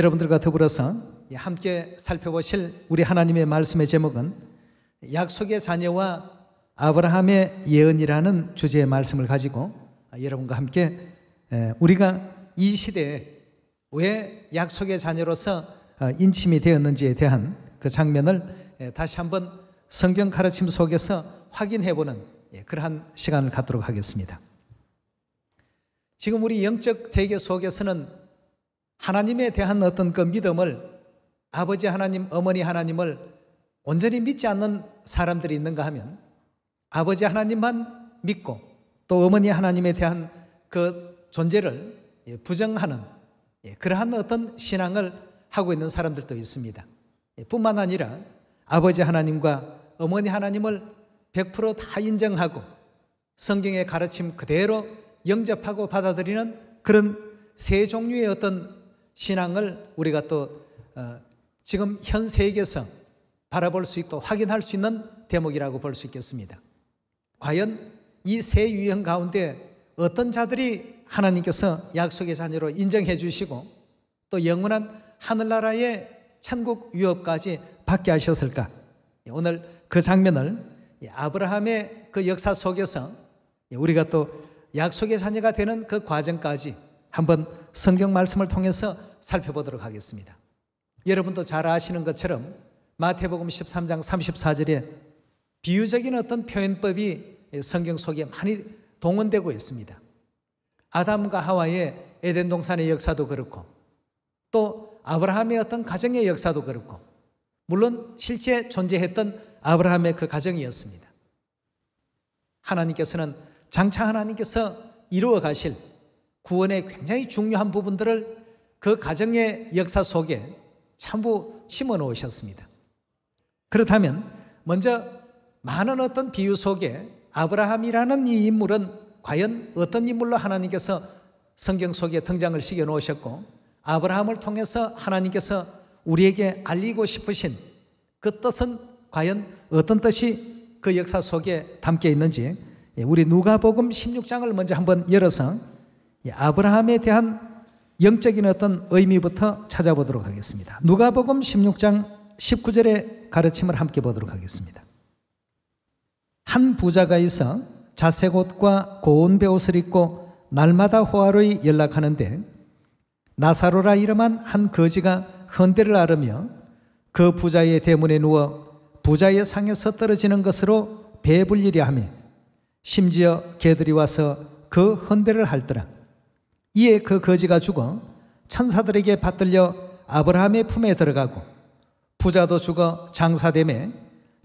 여러분들과 더불어서 함께 살펴보실 우리 하나님의 말씀의 제목은 약속의 자녀와 아브라함의 예언이라는 주제의 말씀을 가지고 여러분과 함께 우리가 이 시대에 왜 약속의 자녀로서 어, 인침이 되었는지에 대한 그 장면을 다시 한번 성경 가르침 속에서 확인해보는 예, 그러한 시간을 갖도록 하겠습니다. 지금 우리 영적 세계 속에서는 하나님에 대한 어떤 그 믿음을 아버지 하나님, 어머니 하나님을 온전히 믿지 않는 사람들이 있는가 하면 아버지 하나님만 믿고 또 어머니 하나님에 대한 그 존재를 예, 부정하는 예, 그러한 어떤 신앙을 하고 있는 사람들도 있습니다. 예, 뿐만 아니라 아버지 하나님과 어머니 하나님을 100%다 인정하고 성경의 가르침 그대로 영접하고 받아들이는 그런 세 종류의 어떤 신앙을 우리가 또 어, 지금 현 세계에서 바라볼 수 있고 확인할 수 있는 대목이라고 볼 수 있겠습니다. 과연 이 세 유형 가운데 어떤 자들이 하나님께서 약속의 자녀로 인정해 주시고 또 영원한 하늘나라의 천국 위협까지 받게 하셨을까? 예, 오늘 그 장면을 예, 아브라함의 그 역사 속에서 예, 우리가 또 약속의 자녀가 되는 그 과정까지 한번 성경 말씀을 통해서 살펴보도록 하겠습니다. 여러분도 잘 아시는 것처럼 마태복음 13장 34절에 비유적인 어떤 표현법이 성경 속에 많이 동원되고 있습니다. 아담과 하와의 에덴 동산의 역사도 그렇고 또 아브라함의 어떤 가정의 역사도 그렇고 물론 실제 존재했던 아브라함의 그 가정이었습니다. 하나님께서는 장차 하나님께서 이루어 가실 구원의 굉장히 중요한 부분들을 그 가정의 역사 속에 참부 심어 놓으셨습니다. 그렇다면 먼저 많은 어떤 비유 속에 아브라함이라는 이 인물은 과연 어떤 인물로 하나님께서 성경 속에 등장을 시켜 놓으셨고 아브라함을 통해서 하나님께서 우리에게 알리고 싶으신 그 뜻은 과연 어떤 뜻이 그 역사 속에 담겨 있는지 예, 우리 누가복음 16장을 먼저 한번 열어서 예, 아브라함에 대한 영적인 어떤 의미부터 찾아보도록 하겠습니다. 누가복음 16장 19절의 가르침을 함께 보도록 하겠습니다. 한 부자가 있어 자색 옷과 고운 배옷을 입고 날마다 호화로이 연락하는데 나사로라 이름한 한 거지가 헌대를 아르며 그 부자의 대문에 누워 부자의 상에서 떨어지는 것으로 배불리려 하며 심지어 개들이 와서 그 헌대를 핥더라. 이에 그 거지가 죽어 천사들에게 받들려 아브라함의 품에 들어가고 부자도 죽어 장사됨에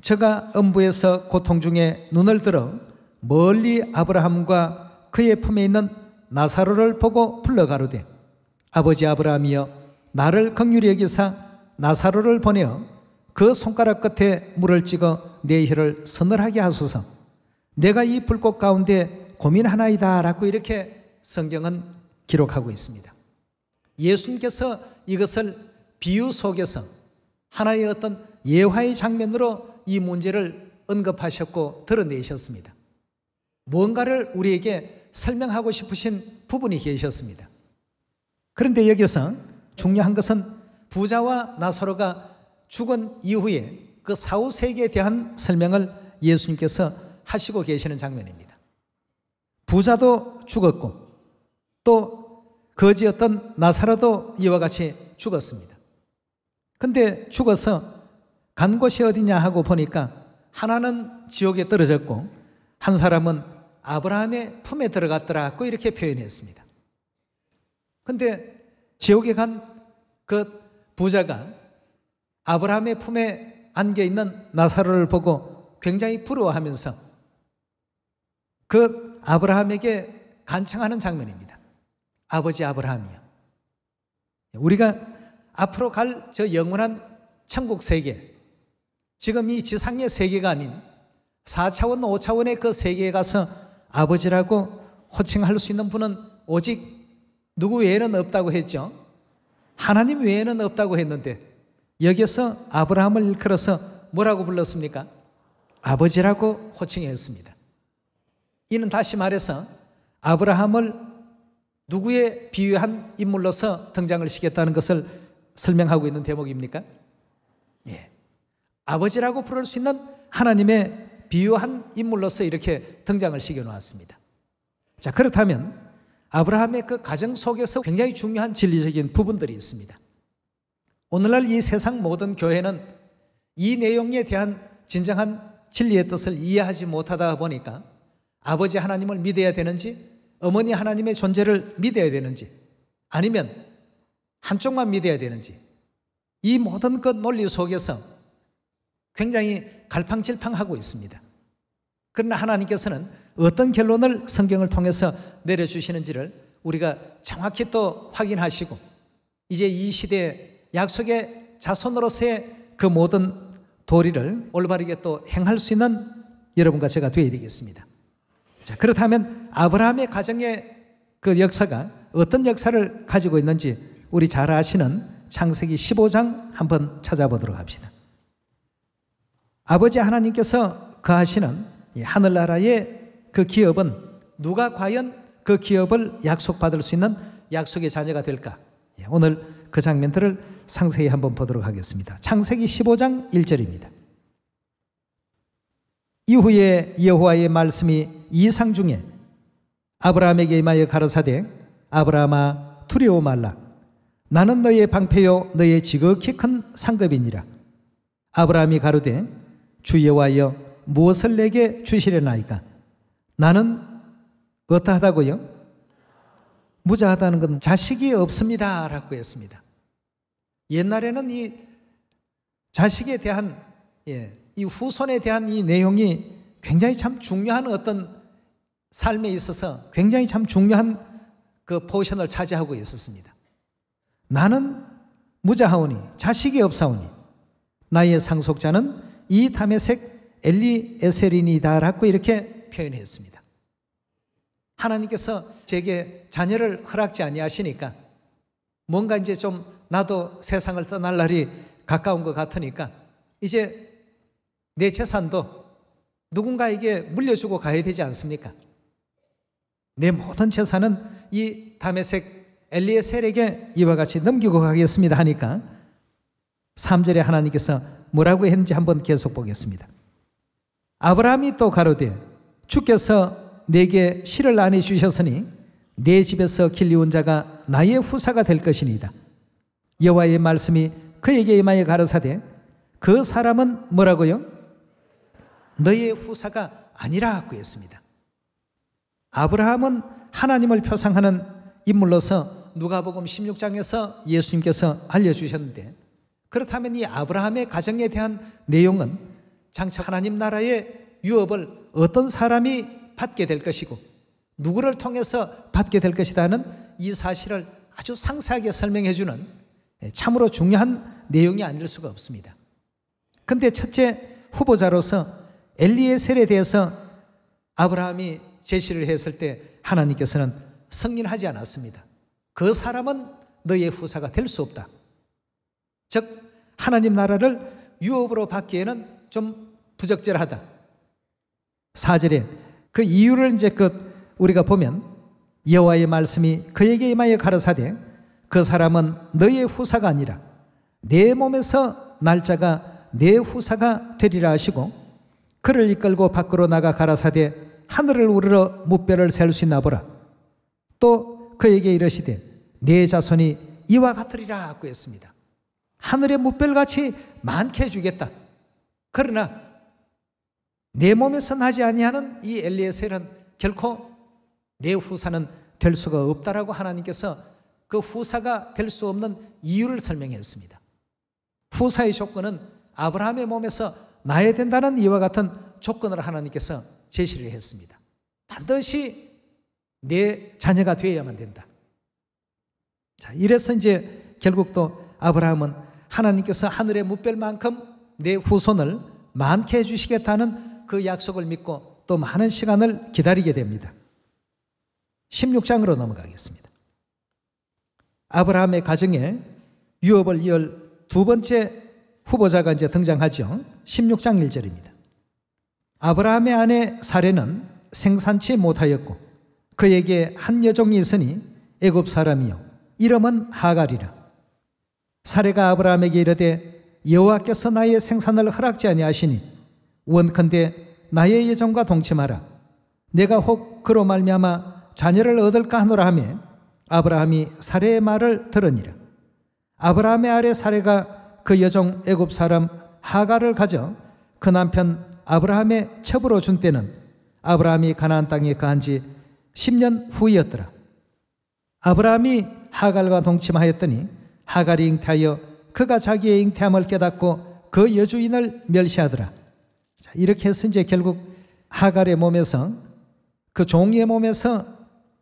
저가 음부에서 고통 중에 눈을 들어 멀리 아브라함과 그의 품에 있는 나사로를 보고 불러가로되 아버지 아브라함이여 나를 극휼히 여기사 나사로를 보내어 그 손가락 끝에 물을 찍어 내 혀를 서늘하게 하소서 내가 이 불꽃 가운데 고민하나이다 라고 이렇게 성경은 기록하고 있습니다. 예수님께서 이것을 비유 속에서 하나의 어떤 예화의 장면으로 이 문제를 언급하셨고 드러내셨습니다. 무언가를 우리에게 설명하고 싶으신 부분이 계셨습니다. 그런데 여기서 중요한 것은 부자와 나사로가 죽은 이후에 그 사후 세계에 대한 설명을 예수님께서 하시고 계시는 장면입니다. 부자도 죽었고 또 거지였던 나사로도 이와 같이 죽었습니다. 근데 죽어서 간 곳이 어디냐 하고 보니까 하나는 지옥에 떨어졌고 한 사람은 아브라함의 품에 들어갔더라고 이렇게 표현했습니다. 근데 지옥에 간 그 부자가 아브라함의 품에 안겨 있는 나사로를 보고 굉장히 부러워하면서 그 아브라함에게 간청하는 장면입니다. 아버지 아브라함이요. 우리가 앞으로 갈 저 영원한 천국 세계, 지금 이 지상의 세계가 아닌 4차원, 5차원의 그 세계에 가서 아버지라고 호칭할 수 있는 분은 오직 누구 외에는 없다고 했죠. 하나님 외에는 없다고 했는데 여기서 아브라함을 일컬어서 뭐라고 불렀습니까? 아버지라고 호칭했습니다. 이는 다시 말해서 아브라함을 누구의 비유한 인물로서 등장을 시겠다는 것을 설명하고 있는 대목입니까? 예. 아버지라고 부를 수 있는 하나님의 비유한 인물로서 이렇게 등장을 시켜놓았습니다. 자, 그렇다면 아브라함의 그 가정 속에서 굉장히 중요한 진리적인 부분들이 있습니다. 오늘날 이 세상 모든 교회는 이 내용에 대한 진정한 진리의 뜻을 이해하지 못하다 보니까 아버지 하나님을 믿어야 되는지 어머니 하나님의 존재를 믿어야 되는지 아니면 한쪽만 믿어야 되는지 이 모든 것 논리 속에서 굉장히 갈팡질팡하고 있습니다. 그러나 하나님께서는 어떤 결론을 성경을 통해서 내려주시는지를 우리가 정확히 또 확인하시고 이제 이 시대에 약속의 자손으로서의 그 모든 도리를 올바르게 또 행할 수 있는 여러분과 제가 되어야 되겠습니다. 자, 그렇다면 아브라함의 가정의 그 역사가 어떤 역사를 가지고 있는지 우리 잘 아시는 창세기 15장 한번 찾아보도록 합시다. 아버지 하나님께서 그하시는 하늘나라의 그 기업은 누가 과연 그 기업을 약속받을 수 있는 약속의 자녀가 될까? 예, 오늘 그 장면들을 상세히 한번 보도록 하겠습니다. 창세기 15장 1절입니다. 이후에 여호와의 말씀이 이상 중에 아브라함에게 임하여 가로사대 아브라함아 두려워 말라 나는 너의 방패요 너의 지극히 큰 상급이니라 아브라함이 가로되 주여 와여 무엇을 내게 주시려나이까 나는 어떠하다고요 무자하다는 건 자식이 없습니다 라고 했습니다 옛날에는 이 자식에 대한 예, 이 후손에 대한 이 내용이 굉장히 참 중요한 어떤 삶에 있어서 굉장히 참 중요한 그 포션을 차지하고 있었습니다. 나는 무자하오니 자식이 없사오니 나의 상속자는 이 담에색 엘리에셀인이다라고 이렇게 표현했습니다. 하나님께서 제게 자녀를 허락지 아니하시니까 뭔가 이제 좀 나도 세상을 떠날 날이 가까운 것 같으니까 이제 내 재산도 누군가에게 물려주고 가야 되지 않습니까? 내 모든 재산은 이 다메색 엘리에셀에게 이와 같이 넘기고 가겠습니다 하니까 3절에 하나님께서 뭐라고 했는지 한번 계속 보겠습니다. 아브라함이 또 가로되 주께서 내게 씨를 안해 주셨으니 내 집에서 길리온 자가 나의 후사가 될 것이니이다. 여호와의 말씀이 그에게 임하여 가로사되 그 사람은 뭐라고요? 너의 희 후사가 아니라고 했습니다. 아브라함은 하나님을 표상하는 인물로서 누가복음 16장에서 예수님께서 알려주셨는데 그렇다면 이 아브라함의 가정에 대한 내용은 장차 하나님 나라의 유업을 어떤 사람이 받게 될 것이고 누구를 통해서 받게 될 것이라는 이 사실을 아주 상세하게 설명해 주는 참으로 중요한 내용이 아닐 수가 없습니다. 근데 첫째 후보자로서 엘리에셀에 대해서 아브라함이 제시를 했을 때 하나님께서는 승인하지 않았습니다. 그 사람은 너의 후사가 될 수 없다. 즉 하나님 나라를 유업으로 받기에는 좀 부적절하다. 4절에 그 이유를 이제 그 우리가 보면 여호와의 말씀이 그에게 임하여 가르사되 그 사람은 너의 후사가 아니라 내 몸에서 날짜가 내 후사가 되리라 하시고 그를 이끌고 밖으로 나가 가라사대 하늘을 우르러 무뼈를 셀 수 있나 보라. 또 그에게 이르시되 내 네 자손이 이와 같으리라 하고 했습니다 하늘의 무별같이 많게 해주겠다. 그러나 내 몸에서 나지 아니하는 이 엘리에셀은 결코 내 후사는 될 수가 없다라고 하나님께서 그 후사가 될 수 없는 이유를 설명했습니다. 후사의 조건은 아브라함의 몸에서 나야 된다는 이와 같은 조건을 하나님께서 제시를 했습니다. 반드시 내 자녀가 되어야만 된다. 자, 이래서 이제 결국 또 아브라함은 하나님께서 하늘의 무별만큼 내 후손을 많게 해주시겠다는 그 약속을 믿고 또 많은 시간을 기다리게 됩니다. 16장으로 넘어가겠습니다. 아브라함의 가정에 유업을 이을 두 번째 후보자가 이제 등장하죠. 16장 1절입니다. 아브라함의 아내 사례는 생산치 못하였고 그에게 한 여종이 있으니 애굽 사람이요 이름은 하갈이라. 사례가 아브라함에게 이르되 여호와께서 나의 생산을 허락지 아니하시니 원컨대 나의 여종과 동침하라. 내가 혹 그로 말미암아 자녀를 얻을까 하노라 하며 아브라함이 사례의 말을 들으니라. 아브라함의 아래 사례가 그 여종 애굽 사람 하가를 가져 그 남편 아브라함의 첩으로 준 때는 아브라함이 가나안 땅에 가한 지 10년 후이었더라. 아브라함이 하갈과 동침하였더니 하갈이 잉태하여 그가 자기의 잉태함을 깨닫고 그 여주인을 멸시하더라. 자, 이렇게 해서 이제 결국 하갈의 몸에서 그 종의 몸에서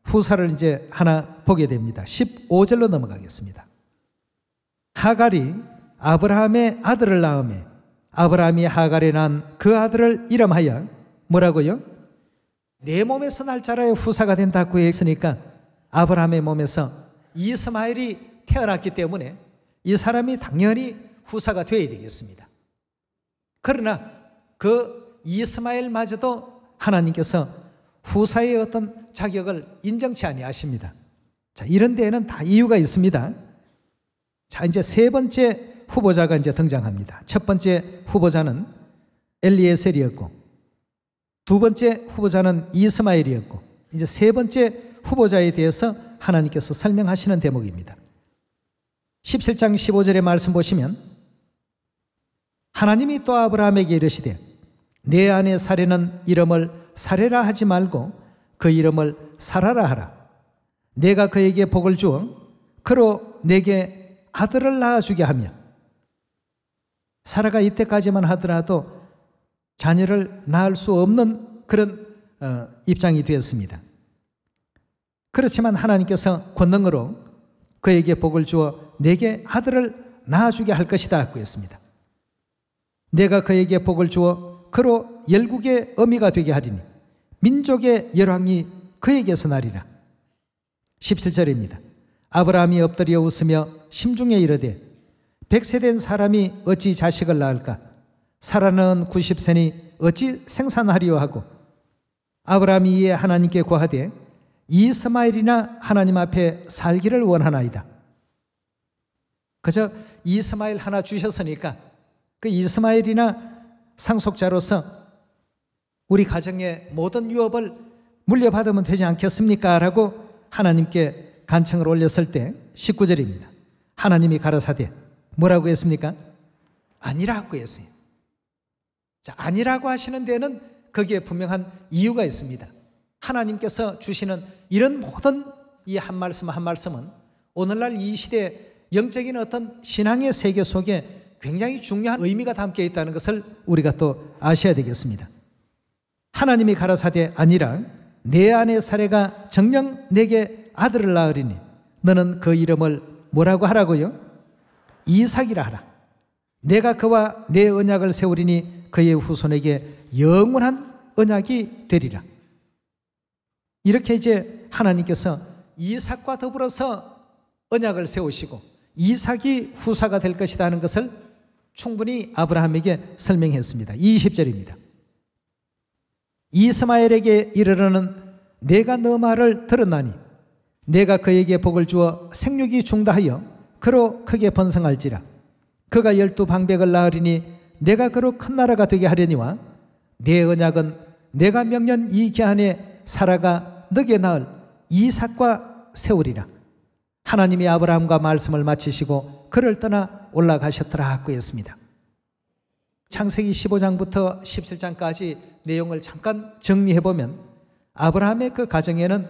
후사를 이제 하나 보게 됩니다. 15절로 넘어가겠습니다. 하갈이 아브라함의 아들을 낳으며 아브라함이 하갈에 난 그 아들을 이름하여 뭐라고요? 내 몸에서 날 자라의 후사가 된다고 했으니까 아브라함의 몸에서 이스마엘이 태어났기 때문에 이 사람이 당연히 후사가 되어야 되겠습니다. 그러나 그 이스마엘마저도 하나님께서 후사의 어떤 자격을 인정치 아니하십니다. 자, 이런 데에는 다 이유가 있습니다. 자, 이제 세 번째 후보자가 이제 등장합니다. 첫 번째 후보자는 엘리에셀이었고, 두 번째 후보자는 이스마엘이었고, 이제 세 번째 후보자에 대해서 하나님께서 설명하시는 대목입니다. 17장 15절의 말씀 보시면, 하나님이 또 아브라함에게 이르시되, 내 아내 사례는 이름을 사례라 하지 말고 그 이름을 사라라 하라. 내가 그에게 복을 주어 그로 내게 아들을 낳아주게 하며 사라가 이때까지만 하더라도 자녀를 낳을 수 없는 그런 어, 입장이 되었습니다. 그렇지만 하나님께서 권능으로 그에게 복을 주어 내게 아들을 낳아주게 할 것이다 하고 했습니다 내가 그에게 복을 주어 그로 열국의 어미가 되게 하리니 민족의 열왕이 그에게서 나리라. 17절입니다. 아브라함이 엎드려 웃으며 심중에 이르되 백세된 사람이 어찌 자식을 낳을까? 살아는 90세니 어찌 생산하리요 하고 아브라함이 이에 하나님께 구하되 이스마일이나 하나님 앞에 살기를 원하나이다. 그저 이스마일 하나 주셨으니까 그 이스마일이나 상속자로서 우리 가정의 모든 유업을 물려받으면 되지 않겠습니까? 라고 하나님께 간청을 올렸을 때 19절입니다. 하나님이 가라사대 뭐라고 했습니까? 아니라고 했어요. 자, 아니라고 하시는 데는 거기에 분명한 이유가 있습니다. 하나님께서 주시는 이런 모든 이 한 말씀 한 말씀은 오늘날 이 시대 영적인 어떤 신앙의 세계 속에 굉장히 중요한 의미가 담겨 있다는 것을 우리가 또 아셔야 되겠습니다. 하나님이 가라사대 아니라 내 아내 사례가 정녕 내게 아들을 낳으리니 너는 그 이름을 뭐라고 하라고요? 이삭이라 하라. 내가 그와 내 언약을 세우리니 그의 후손에게 영원한 언약이 되리라. 이렇게 이제 하나님께서 이삭과 더불어서 언약을 세우시고 이삭이 후사가 될 것이다 하는 것을 충분히 아브라함에게 설명했습니다. 20절입니다. 이스마엘에게 이르러는 내가 너 말을 들었나니 내가 그에게 복을 주어 생육이 중다하여 그로 크게 번성할지라 그가 열두 방백을 낳으리니 내가 그로 큰 나라가 되게 하려니와 내 언약은 내가 명년 이 기한에 사라가 너게 낳을 이삭과 세우리라 하나님이 아브라함과 말씀을 마치시고 그를 떠나 올라가셨더라 하고 했습니다. 창세기 15장부터 17장까지 내용을 잠깐 정리해 보면 아브라함의 그 가정에는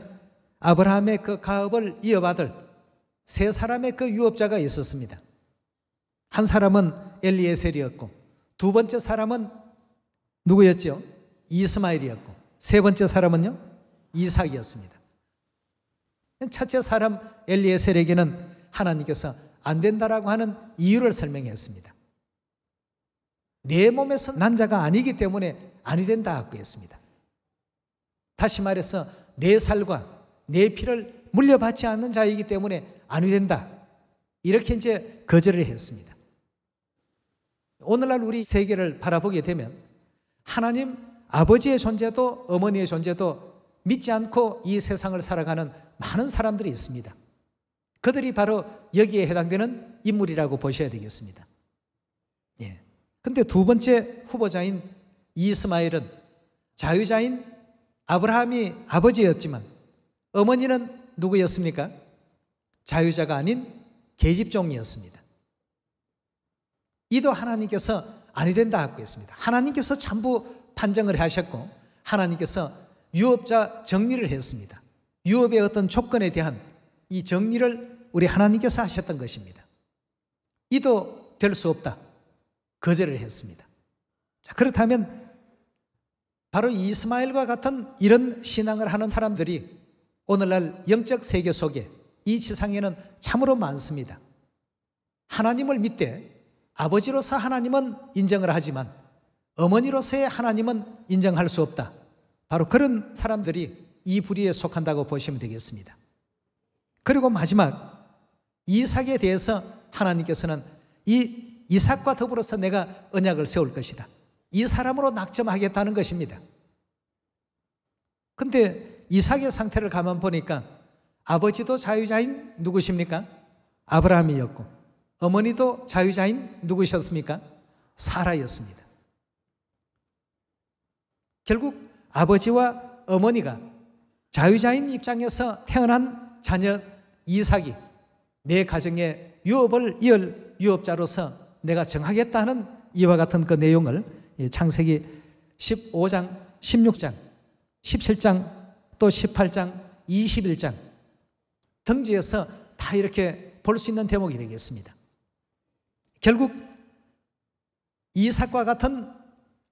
아브라함의 그 가업을 이어받을 세 사람의 그 유업자가 있었습니다. 한 사람은 엘리에셀이었고 두 번째 사람은 누구였죠? 이스마일이었고 세 번째 사람은요? 이삭이었습니다. 첫째 사람 엘리에셀에게는 하나님께서 안 된다라고 하는 이유를 설명했습니다. 내 몸에서 난 자가 아니기 때문에 아니 된다고 했습니다. 다시 말해서 내 살과 내 피를 물려받지 않는 자이기 때문에 안위된다. 이렇게 이제 거절을 했습니다. 오늘날 우리 세계를 바라보게 되면 하나님 아버지의 존재도 어머니의 존재도 믿지 않고 이 세상을 살아가는 많은 사람들이 있습니다. 그들이 바로 여기에 해당되는 인물이라고 보셔야 되겠습니다. 예. 근데 두 번째 후보자인 이스마엘은 자유자인 아브라함이 아버지였지만 어머니는 누구였습니까? 자유자가 아닌 계집종이었습니다. 이도 하나님께서 아니 된다 하고 했습니다. 하나님께서 전부 판정을 하셨고 하나님께서 유업자 정리를 했습니다. 유업의 어떤 조건에 대한 이 정리를 우리 하나님께서 하셨던 것입니다. 이도 될 수 없다. 거절을 했습니다. 자, 그렇다면 바로 이스마엘과 같은 이런 신앙을 하는 사람들이 오늘날 영적 세계 속에 이 지상에는 참으로 많습니다. 하나님을 믿되 아버지로서 하나님은 인정을 하지만 어머니로서의 하나님은 인정할 수 없다. 바로 그런 사람들이 이 부류에 속한다고 보시면 되겠습니다. 그리고 마지막 이삭에 대해서 하나님께서는 이 이삭과 더불어서 내가 언약을 세울 것이다. 이 사람으로 낙점하겠다는 것입니다. 근데 이삭의 상태를 가만 보니까 아버지도 자유자인 누구십니까? 아브라함이었고 어머니도 자유자인 누구셨습니까? 사라였습니다. 결국 아버지와 어머니가 자유자인 입장에서 태어난 자녀 이삭이 내 가정의 유업을 이을 유업자로서 내가 정하겠다는 이와 같은 그 내용을 창세기 15장, 16장, 17장 또 18장, 21장 등지에서 다 이렇게 볼 수 있는 대목이 되겠습니다. 결국 이삭과 같은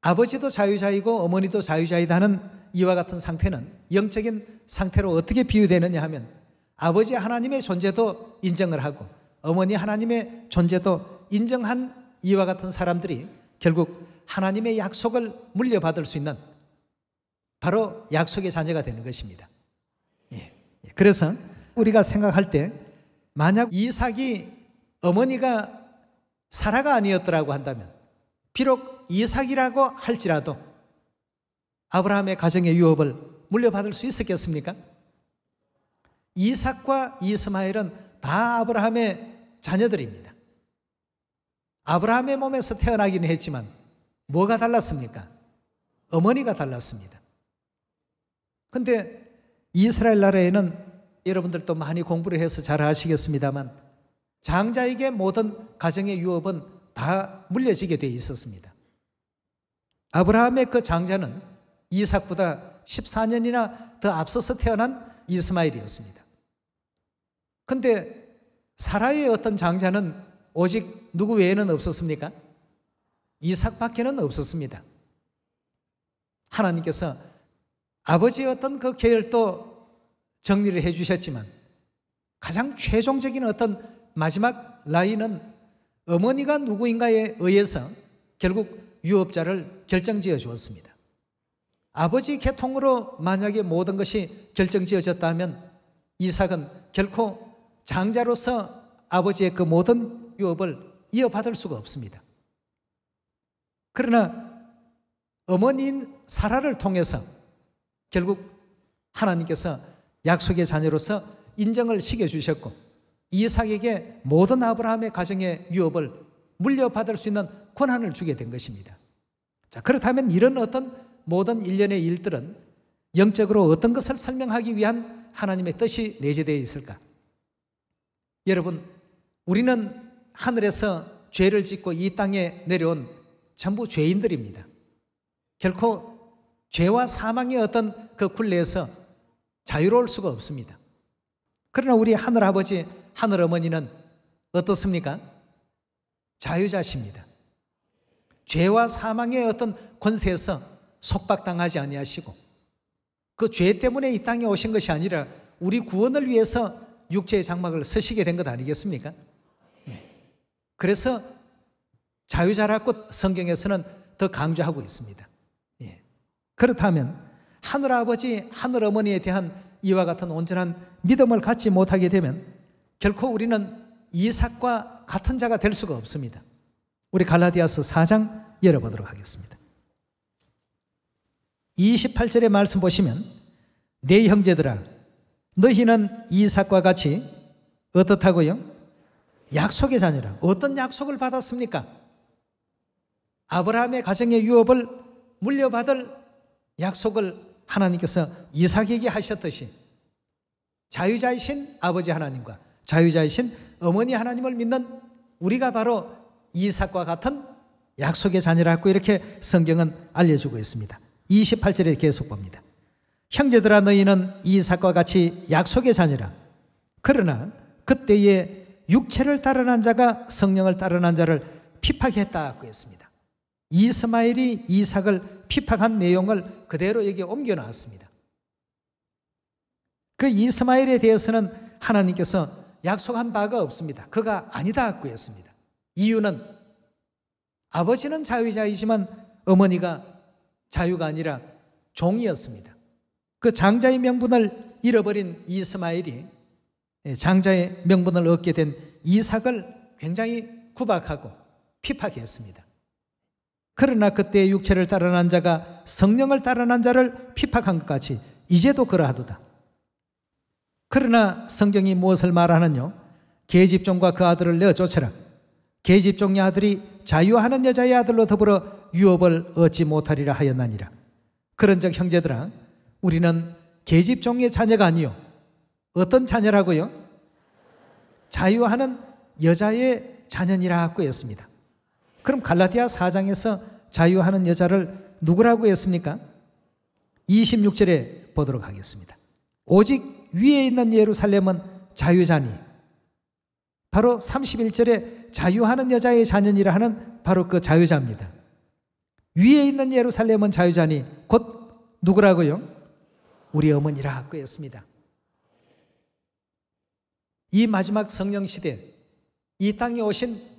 아버지도 자유자이고 어머니도 자유자이다 하는 이와 같은 상태는 영적인 상태로 어떻게 비유되느냐 하면 아버지 하나님의 존재도 인정을 하고 어머니 하나님의 존재도 인정한 이와 같은 사람들이 결국 하나님의 약속을 물려받을 수 있는 바로 약속의 자녀가 되는 것입니다. 예, 예. 그래서 우리가 생각할 때 만약 이삭이 어머니가 사라가 아니었더라고 한다면 비록 이삭이라고 할지라도 아브라함의 가정의 유업을 물려받을 수 있었겠습니까? 이삭과 이스마엘은 다 아브라함의 자녀들입니다. 아브라함의 몸에서 태어나기는 했지만 뭐가 달랐습니까? 어머니가 달랐습니다. 근데 이스라엘 나라에는 여러분들도 많이 공부를 해서 잘 아시겠습니다만 장자에게 모든 가정의 유업은 다 물려지게 돼 있었습니다. 아브라함의 그 장자는 이삭보다 14년이나 더 앞서서 태어난 이스마일이었습니다. 근데 사라의 어떤 장자는 오직 누구 외에는 없었습니까? 이삭밖에는 없었습니다. 하나님께서 아버지의 어떤 그 계열도 정리를 해 주셨지만 가장 최종적인 어떤 마지막 라인은 어머니가 누구인가에 의해서 결국 유업자를 결정지어 주었습니다. 아버지 계통으로 만약에 모든 것이 결정지어졌다면 이삭은 결코 장자로서 아버지의 그 모든 유업을 이어받을 수가 없습니다. 그러나 어머니인 사라를 통해서 결국 하나님께서 약속의 자녀로서 인정을 시켜주셨고 이삭에게 모든 아브라함의 가정의 위업을 물려받을 수 있는 권한을 주게 된 것입니다. 자, 그렇다면 이런 어떤 모든 일련의 일들은 영적으로 어떤 것을 설명하기 위한 하나님의 뜻이 내재되어 있을까? 여러분, 우리는 하늘에서 죄를 짓고 이 땅에 내려온 전부 죄인들입니다. 결코 죄와 사망의 어떤 그 굴레에서 자유로울 수가 없습니다. 그러나 우리 하늘 아버지, 하늘 어머니는 어떻습니까? 자유자십니다. 죄와 사망의 어떤 권세에서 속박당하지 아니하시고 그 죄 때문에 이 땅에 오신 것이 아니라 우리 구원을 위해서 육체의 장막을 쓰시게 된 것 아니겠습니까? 네. 그래서 자유자라고 성경에서는 더 강조하고 있습니다. 그렇다면 하늘아버지, 하늘어머니에 대한 이와 같은 온전한 믿음을 갖지 못하게 되면 결코 우리는 이삭과 같은 자가 될 수가 없습니다. 우리 갈라디아서 4장 열어보도록 하겠습니다. 28절의 말씀 보시면 내네 형제들아 너희는 이삭과 같이 어떻다고요? 약속의 자녀라. 어떤 약속을 받았습니까? 아브라함의 가정의 유업을 물려받을 약속을 하나님께서 이삭에게 하셨듯이 자유자이신 아버지 하나님과 자유자이신 어머니 하나님을 믿는 우리가 바로 이삭과 같은 약속의 자녀라고 이렇게 성경은 알려주고 있습니다. 28절에 계속 봅니다. 형제들아 너희는 이삭과 같이 약속의 자녀라. 그러나 그때에 육체를 따르는 자가 성령을 따르는 자를 핍하게 했다고 했습니다. 이스마엘이 이삭을 피팍한 내용을 그대로 여기 옮겨놨습니다. 그 이스마엘에 대해서는 하나님께서 약속한 바가 없습니다. 그가 아니다 구했습니다. 이유는 아버지는 자유자이지만 어머니가 자유가 아니라 종이었습니다. 그 장자의 명분을 잃어버린 이스마엘이 예, 장자의 명분을 얻게 된 이삭을 굉장히 구박하고 피파했습니다. 그러나 그때 육체를 따르는 자가 성령을 따르는 자를 핍박한 것 같이 이제도 그러하도다. 그러나 성경이 무엇을 말하느냐? 계집종과 그 아들을 내어 쫓으라 계집종의 아들이 자유하는 여자의 아들로 더불어 유업을 얻지 못하리라 하였나니라. 그런즉 형제들아 우리는 계집종의 자녀가 아니요 어떤 자녀라고요? 자유하는 여자의 자녀니라 하고 했습니다. 그럼 갈라디아 4장에서 자유하는 여자를 누구라고 했습니까? 26절에 보도록 하겠습니다. 오직 위에 있는 예루살렘은 자유자니 바로 31절에 자유하는 여자의 자녀니라 하는 바로 그 자유자입니다. 위에 있는 예루살렘은 자유자니 곧 누구라고요? 우리 어머니라 하고 했습니다. 이 마지막 성령 시대 이 땅에 오신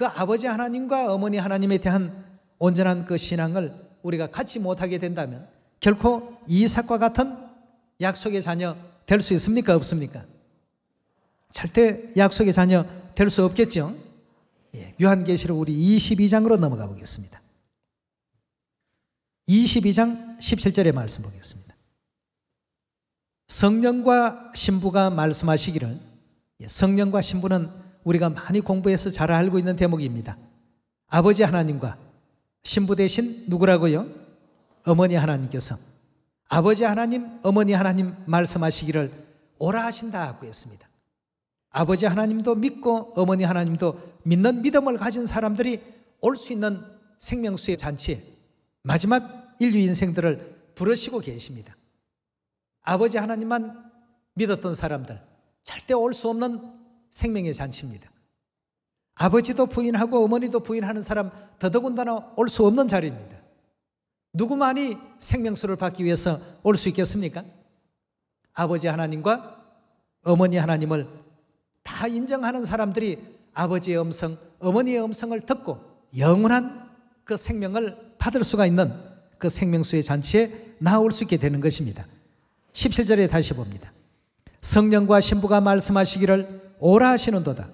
그 아버지 하나님과 어머니 하나님에 대한 온전한 그 신앙을 우리가 갖지 못하게 된다면 결코 이삭과 같은 약속의 자녀 될 수 있습니까? 없습니까? 절대 약속의 자녀 될 수 없겠죠? 예, 요한계시록 우리 22장으로 넘어가 보겠습니다. 22장 17절의 말씀 보겠습니다. 성령과 신부가 말씀하시기를 예, 성령과 신부는 우리가 많이 공부해서 잘 알고 있는 대목입니다. 아버지 하나님과 신부 대신 누구라고요? 어머니 하나님께서 아버지 하나님, 어머니 하나님 말씀하시기를 오라 하신다 고 했습니다. 아버지 하나님도 믿고 어머니 하나님도 믿는 믿음을 가진 사람들이 올 수 있는 생명수의 잔치에 마지막 인류 인생들을 부르시고 계십니다. 아버지 하나님만 믿었던 사람들, 절대 올 수 없는 생명의 잔치입니다. 아버지도 부인하고 어머니도 부인하는 사람 더더군다나 올 수 없는 자리입니다. 누구만이 생명수를 받기 위해서 올 수 있겠습니까? 아버지 하나님과 어머니 하나님을 다 인정하는 사람들이 아버지의 음성, 어머니의 음성을 듣고 영원한 그 생명을 받을 수가 있는 그 생명수의 잔치에 나올 수 있게 되는 것입니다. 17절에 다시 봅니다. 성령과 신부가 말씀하시기를 오라 하시는도다.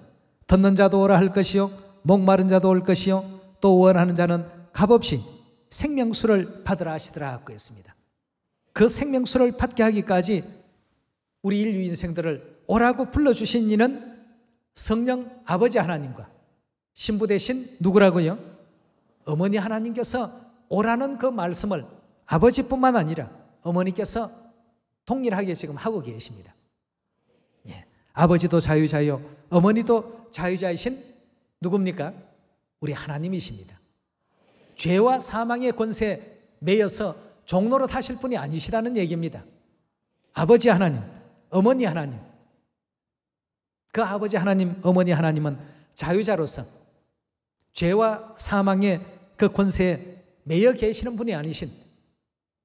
듣는 자도 오라 할 것이요 목마른 자도 올 것이요 또 원하는 자는 값없이 생명수를 받으라 하시더라 하고 했습니다. 그 생명수를 받게 하기까지 우리 인류 인생들을 오라고 불러주신 이는 성령 아버지 하나님과 신부 대신 누구라고요? 어머니 하나님께서 오라는 그 말씀을 아버지뿐만 아니라 어머니께서 동일하게 지금 하고 계십니다. 아버지도 자유자요 어머니도 자유자이신 누굽니까? 우리 하나님이십니다. 죄와 사망의 권세 매여서 종로로 타실 분이 아니시라는 얘기입니다. 아버지 하나님, 어머니 하나님. 그 아버지 하나님, 어머니 하나님은 자유자로서 죄와 사망의 그 권세에 매여 계시는 분이 아니신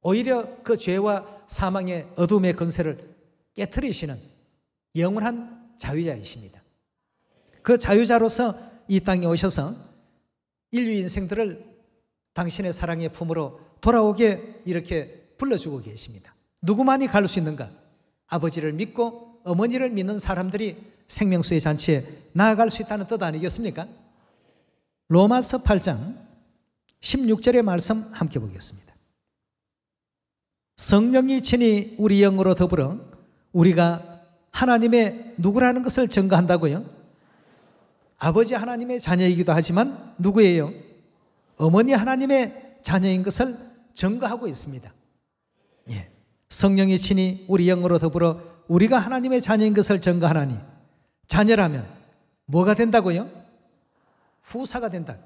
오히려 그 죄와 사망의 어둠의 권세를 깨뜨리시는 영원한 자유자이십니다. 그 자유자로서 이 땅에 오셔서 인류 인생들을 당신의 사랑의 품으로 돌아오게 이렇게 불러주고 계십니다. 누구만이 갈 수 있는가? 아버지를 믿고 어머니를 믿는 사람들이 생명수의 잔치에 나아갈 수 있다는 뜻 아니겠습니까? 로마서 8장 16절의 말씀 함께 보겠습니다. 성령이 친히 우리 영으로 더불어 우리가 하나님의 누구라는 것을 증거한다고요? 아버지 하나님의 자녀이기도 하지만 누구예요? 어머니 하나님의 자녀인 것을 증거하고 있습니다. 예. 성령의 신이 우리 영으로 더불어 우리가 하나님의 자녀인 것을 증거하나니 자녀라면 뭐가 된다고요? 후사가 된다.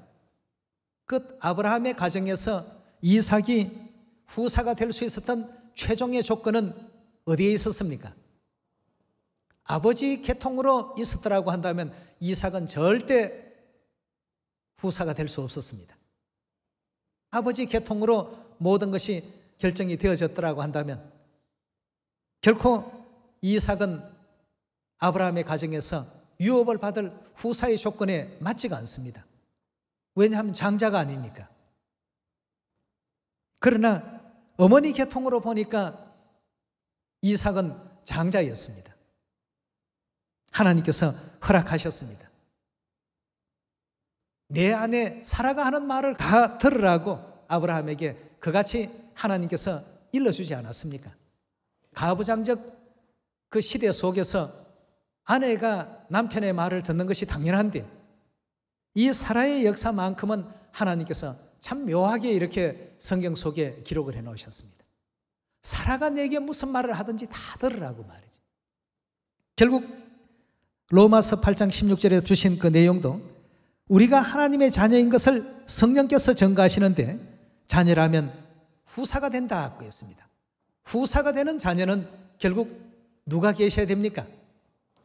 끝 아브라함의 가정에서 이삭이 후사가 될 수 있었던 최종의 조건은 어디에 있었습니까? 아버지 계통으로 있었더라고 한다면 이삭은 절대 후사가 될 수 없었습니다. 아버지 계통으로 모든 것이 결정이 되어졌더라고 한다면 결코 이삭은 아브라함의 가정에서 유업을 받을 후사의 조건에 맞지가 않습니다. 왜냐하면 장자가 아니니까. 그러나 어머니 계통으로 보니까 이삭은 장자였습니다. 하나님께서 허락하셨습니다. 내 안에 살아가 하는 말을 다 들으라고 아브라함에게 그같이 하나님께서 일러주지 않았습니까? 가부장적 그 시대 속에서 아내가 남편의 말을 듣는 것이 당연한데 이 사라의 역사만큼은 하나님께서 참 묘하게 이렇게 성경 속에 기록을 해 놓으셨습니다. 사라가 내게 무슨 말을 하든지 다 들으라고 말이죠. 결국 로마서 8장 16절에 주신 그 내용도 우리가 하나님의 자녀인 것을 성령께서 증가하시는데 자녀라면 후사가 된다고 했습니다. 후사가 되는 자녀는 결국 누가 계셔야 됩니까?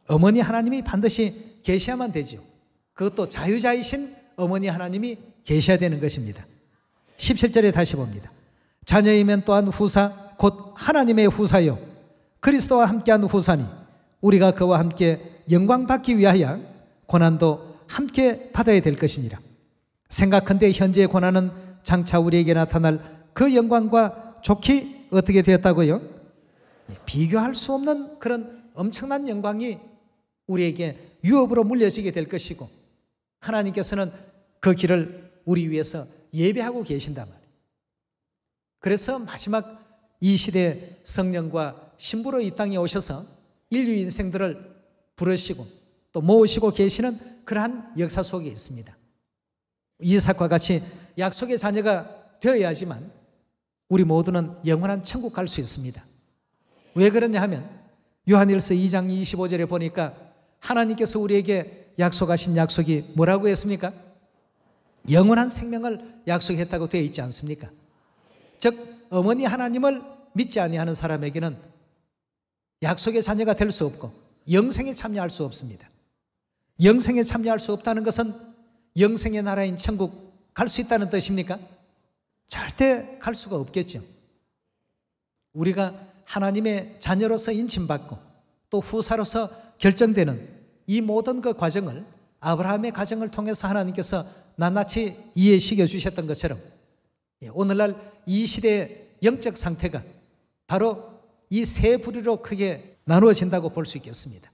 어머니 하나님이 반드시 계셔야만 되지요. 그것도 자유자이신 어머니 하나님이 계셔야 되는 것입니다. 17절에 다시 봅니다. 자녀이면 또한 후사 곧 하나님의 후사요 그리스도와 함께한 후사니 우리가 그와 함께 영광 받기 위하여 고난도 함께 받아야 될 것이니라. 생각한데 현재의 고난은 장차 우리에게 나타날 그 영광과 좋게 어떻게 되었다고요? 네, 비교할 수 없는 그런 엄청난 영광이 우리에게 유업으로 물려지게 될 것이고 하나님께서는 그 길을 우리 위해서 예배하고 계신단 말이에요. 그래서 마지막 이시대의 성령과 신부로 이 땅에 오셔서 인류 인생들을 부르시고 또 모으시고 계시는 그러한 역사 속에 있습니다. 이삭과 같이 약속의 자녀가 되어야지만 우리 모두는 영원한 천국 갈 수 있습니다. 왜 그러냐 하면 요한일서 2장 25절에 보니까 하나님께서 우리에게 약속하신 약속이 뭐라고 했습니까? 영원한 생명을 약속했다고 되어 있지 않습니까? 즉 어머니 하나님을 믿지 아니하는 사람에게는 약속의 자녀가 될 수 없고 영생에 참여할 수 없습니다. 영생에 참여할 수 없다는 것은 영생의 나라인 천국 갈 수 있다는 뜻입니까? 절대 갈 수가 없겠죠. 우리가 하나님의 자녀로서 인침받고 또 후사로서 결정되는 이 모든 그 과정을 아브라함의 과정을 통해서 하나님께서 낱낱이 이해시켜 주셨던 것처럼 예, 오늘날 이 시대의 영적 상태가 바로 이세 부류로 크게 나누어진다고 볼 수 있겠습니다.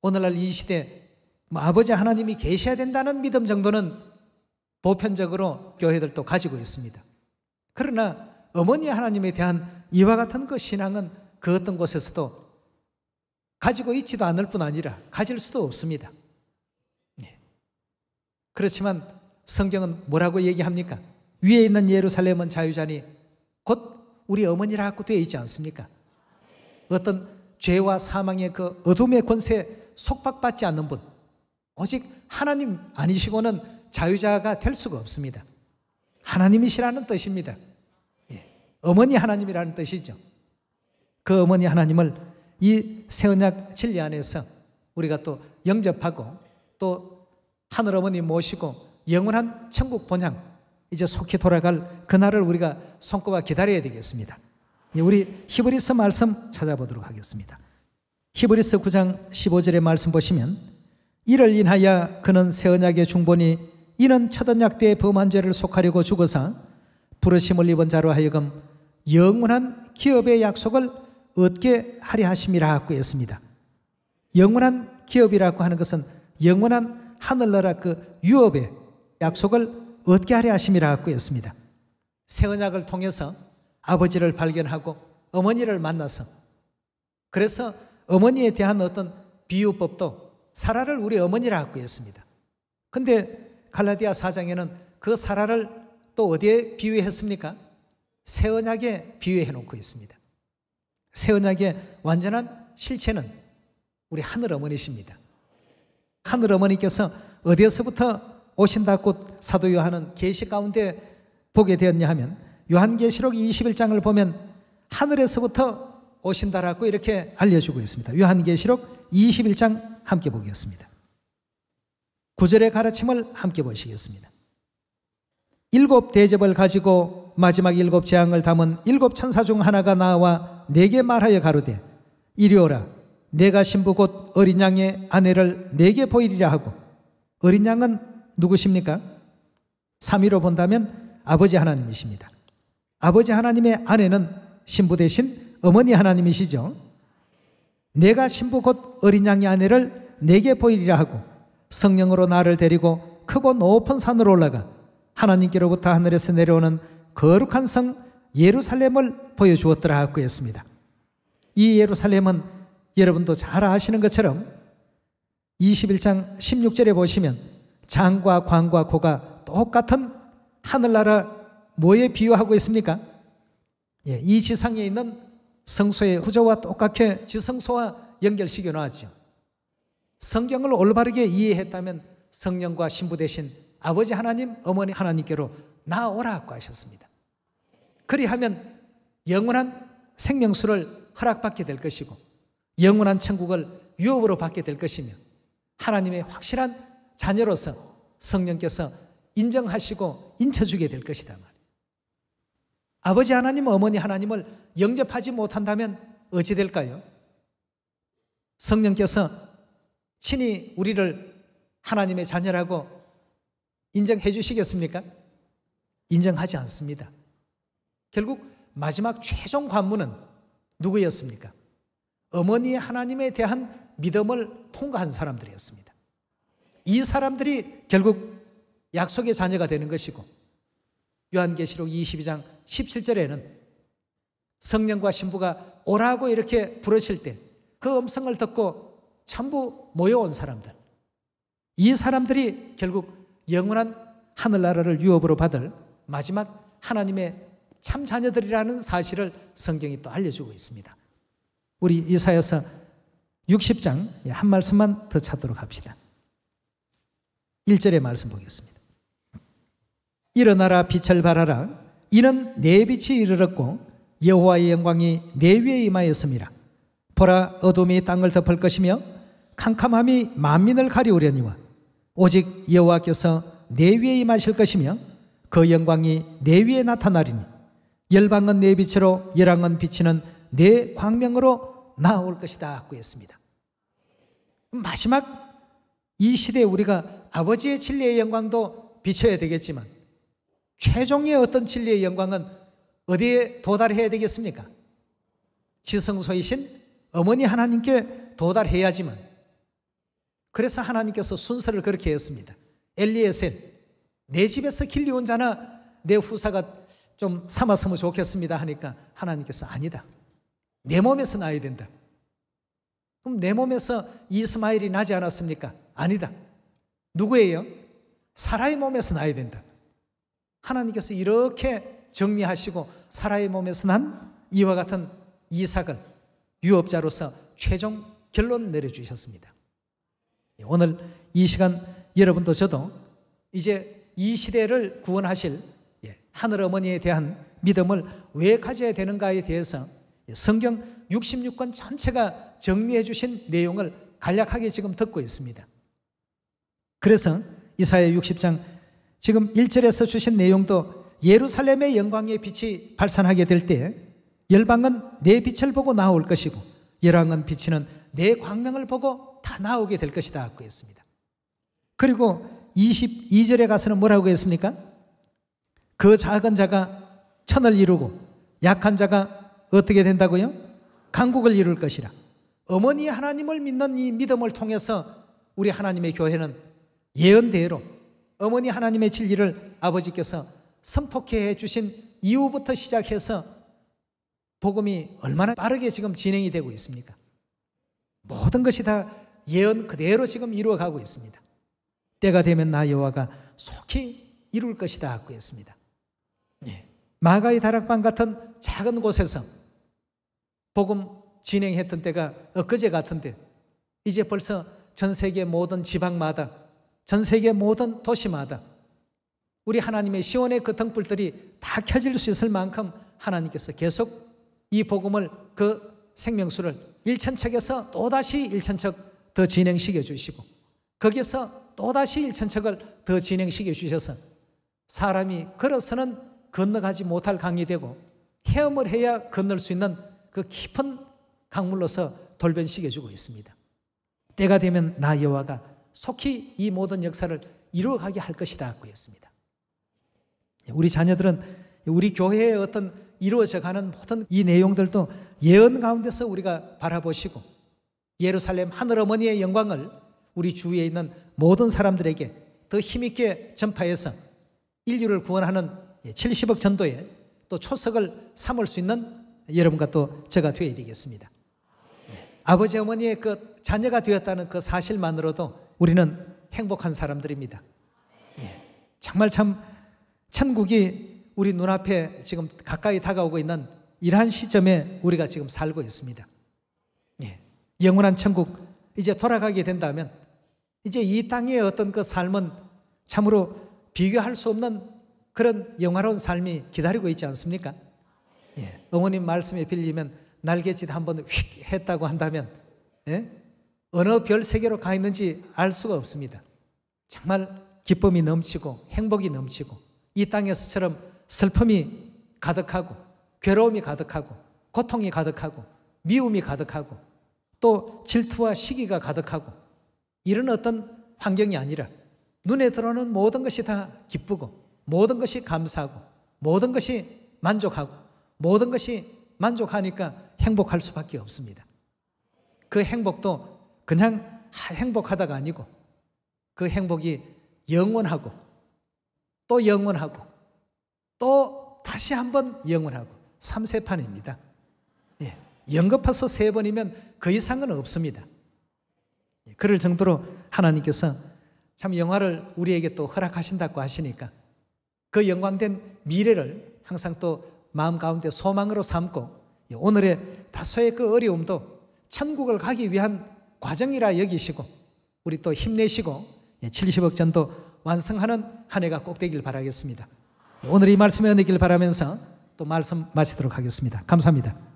오늘날 이 시대 뭐 아버지 하나님이 계셔야 된다는 믿음 정도는 보편적으로 교회들도 가지고 있습니다. 그러나 어머니 하나님에 대한 이와 같은 그 신앙은 그 어떤 곳에서도 가지고 있지도 않을 뿐 아니라 가질 수도 없습니다. 네. 그렇지만 성경은 뭐라고 얘기합니까? 위에 있는 예루살렘은 자유자니 곧 우리 어머니라고 되어 있지 않습니까? 그 어떤 죄와 사망의 그 어둠의 권세에 속박받지 않는 분, 오직 하나님 아니시고는 자유자가 될 수가 없습니다. 하나님이시라는 뜻입니다. 예. 어머니 하나님이라는 뜻이죠. 그 어머니 하나님을 이 세언약 진리 안에서 우리가 또 영접하고 또 하늘 어머니 모시고 영원한 천국 본향 이제 속히 돌아갈 그날을 우리가 손꼽아 기다려야 되겠습니다. 우리 히브리서 말씀 찾아보도록 하겠습니다. 히브리서 9장 15절의 말씀 보시면 이를 인하여 그는 새 언약의 중보니 이는 첫 언약 때의 범한 죄를 속하려고 죽어서 부르심을 입은 자로 하여금 영원한 기업의 약속을 얻게 하리 하심이라고 하 했습니다. 영원한 기업이라고 하는 것은 영원한 하늘나라 그 유업의 약속을 얻게 하리 하심이라고 하 했습니다. 새 언약을 통해서 아버지를 발견하고 어머니를 만나서 그래서 어머니에 대한 어떤 비유법도 사라를 우리 어머니라고 있습니다 근데 갈라디아 사장에는그 사라를 또 어디에 비유했습니까? 새 언약에 비유해 놓고 있습니다. 새 언약의 완전한 실체는 우리 하늘 어머니십니다. 하늘 어머니께서 어디에서부터 오신다고 사도 요한은 계시 가운데 보게 되었냐 하면 요한계시록 21장을 보면 하늘에서부터 오신다라고 이렇게 알려주고 있습니다. 요한계시록 21장 함께 보겠습니다. 구절의 가르침을 함께 보시겠습니다. 일곱 대접을 가지고 마지막 일곱 재앙을 담은 일곱 천사 중 하나가 나와 내게 말하여 가로되 이리 오라 내가 신부 곧 어린 양의 아내를 내게 보이리라 하고 어린 양은 누구십니까? 3위로 본다면 아버지 하나님이십니다. 아버지 하나님의 아내는 신부 대신 어머니 하나님이시죠. 내가 신부 곧 어린 양의 아내를 내게 보이리라 하고 성령으로 나를 데리고 크고 높은 산으로 올라가 하나님께로부터 하늘에서 내려오는 거룩한 성 예루살렘을 보여주었더라 하고 했습니다. 이 예루살렘은 여러분도 잘 아시는 것처럼 21장 16절에 보시면 장과 광과 고가 똑같은 하늘나라 뭐에 비유하고 있습니까? 예, 이 지상에 있는 성소의 구조와 똑같게 지성소와 연결시켜 놨죠. 성경을 올바르게 이해했다면 성령과 신부 대신 아버지 하나님, 어머니 하나님께로 나오라고 하셨습니다. 그리하면 영원한 생명수를 허락받게 될 것이고 영원한 천국을 유업으로 받게 될 것이며 하나님의 확실한 자녀로서 성령께서 인정하시고 인쳐주게 될 것이다. 아버지 하나님, 어머니 하나님을 영접하지 못한다면 어찌 될까요? 성령께서 친히 우리를 하나님의 자녀라고 인정해 주시겠습니까? 인정하지 않습니다. 결국 마지막 최종 관문은 누구였습니까? 어머니 하나님에 대한 믿음을 통과한 사람들이었습니다. 이 사람들이 결국 약속의 자녀가 되는 것이고 요한계시록 22장 17절에는 성령과 신부가 오라고 이렇게 부르실 때 그 음성을 듣고 전부 모여온 사람들. 이 사람들이 결국 영원한 하늘나라를 유업으로 받을 마지막 하나님의 참 자녀들이라는 사실을 성경이 또 알려주고 있습니다. 우리 이사여서 60장 한 말씀만 더 찾도록 합시다. 1절의 말씀 보겠습니다. 일어나라 빛을 발하라 이는 내 빛이 이르렀고 여호와의 영광이 내 위에 임하였습니다. 보라 어둠이 땅을 덮을 것이며 캄캄함이 만민을 가리우려니와 오직 여호와께서 내 위에 임하실 것이며 그 영광이 내 위에 나타나리니 열방은 내 빛으로 열왕은 비치는 내 광명으로 나올 것이다 구했습니다. 마지막 이 시대에 우리가 아버지의 진리의 영광도 비춰야 되겠지만 최종의 어떤 진리의 영광은 어디에 도달해야 되겠습니까? 지성소이신 어머니 하나님께 도달해야지만. 그래서 하나님께서 순서를 그렇게 했습니다. 엘리에셀, 내 집에서 길리온 자나 내 후사가 좀 삼았으면 좋겠습니다 하니까 하나님께서 아니다. 내 몸에서 나야 된다. 그럼 내 몸에서 이스마엘이 나지 않았습니까? 아니다. 누구예요? 사라의 몸에서 나야 된다. 하나님께서 이렇게 정리하시고 사라의 몸에서 난 이와 같은 이삭을 유업자로서 최종 결론 내려주셨습니다. 예, 오늘 이 시간 여러분도 저도 이제 이 시대를 구원하실 예, 하늘 어머니에 대한 믿음을 왜 가져야 되는가에 대해서 예, 성경 66권 전체가 정리해 주신 내용을 간략하게 지금 듣고 있습니다. 그래서 이사야 60장 지금 1절에서 주신 내용도 예루살렘의 영광의 빛이 발산하게 될 때 열방은 내 빛을 보고 나올 것이고 열왕은 빛이는 내 광명을 보고 다 나오게 될 것이다 하고 했습니다. 그리고 22절에 가서는 뭐라고 했습니까? 그 작은 자가 천을 이루고 약한 자가 어떻게 된다고요? 강국을 이룰 것이라. 어머니 하나님을 믿는 이 믿음을 통해서 우리 하나님의 교회는 예언대로 어머니 하나님의 진리를 아버지께서 선포케 해주신 이후부터 시작해서 복음이 얼마나 빠르게 지금 진행이 되고 있습니까? 모든 것이 다 예언 그대로 지금 이루어가고 있습니다. 때가 되면 나 여호와가 속히 이룰 것이다 하고 했습니다. 예. 네. 마가의 다락방 같은 작은 곳에서 복음 진행했던 때가 엊그제 같은데 이제 벌써 전 세계 모든 지방마다 전 세계 모든 도시마다 우리 하나님의 시원의그 등불들이 다 켜질 수 있을 만큼 하나님께서 계속 이 복음을 그 생명수를 1천척에서 또다시 1천척 더 진행시켜 주시고 거기서 또다시 1천척을 더 진행시켜 주셔서 사람이 걸어서는 건너가지 못할 강이 되고 헤엄을 해야 건널 수 있는 그 깊은 강물로서 돌변시켜 주고 있습니다. 때가 되면 나 여호와가 속히 이 모든 역사를 이루어가게 할 것이다 구했습니다. 우리 자녀들은 우리 교회의 어떤 이루어져가는 모든 이 내용들도 예언 가운데서 우리가 바라보시고 예루살렘 하늘어머니의 영광을 우리 주위에 있는 모든 사람들에게 더 힘있게 전파해서 인류를 구원하는 70억 예, 전도에 또 초석을 삼을 수 있는 여러분과 또 제가 되어야 되겠습니다. 예, 아버지 어머니의 그 자녀가 되었다는 그 사실만으로도 우리는 행복한 사람들입니다. 예. 정말 참 천국이 우리 눈앞에 지금 가까이 다가오고 있는 이러한 시점에 우리가 지금 살고 있습니다. 예. 영원한 천국 이제 돌아가게 된다면 이제 이 땅의 어떤 그 삶은 참으로 비교할 수 없는 그런 영화로운 삶이 기다리고 있지 않습니까? 예. 어머님 말씀에 빌리면 날갯짓 한번 휙 했다고 한다면 예? 어느 별 세계로 가 있는지 알 수가 없습니다. 정말 기쁨이 넘치고 행복이 넘치고 이 땅에서처럼 슬픔이 가득하고 괴로움이 가득하고 고통이 가득하고 미움이 가득하고 또 질투와 시기가 가득하고 이런 어떤 환경이 아니라 눈에 들어오는 모든 것이 다 기쁘고 모든 것이 감사하고 모든 것이 만족하고 모든 것이 만족하니까 행복할 수밖에 없습니다. 그 행복도 그냥 행복하다가 아니고 그 행복이 영원하고 또 영원하고 또 다시 한번 영원하고 3세판입니다. 예. 연급해서 세 번이면 그 이상은 없습니다. 예. 그럴 정도로 하나님께서 참 영화를 우리에게 또 허락하신다고 하시니까 그 영광된 미래를 항상 또 마음 가운데 소망으로 삼고 예, 오늘의 다소의 그 어려움도 천국을 가기 위한 과정이라 여기시고 우리 또 힘내시고 70억 예, 전도 완성하는 한 해가 꼭 되길 바라겠습니다. 오늘 이 말씀에 은혜길 바라면서 또 말씀 마치도록 하겠습니다. 감사합니다.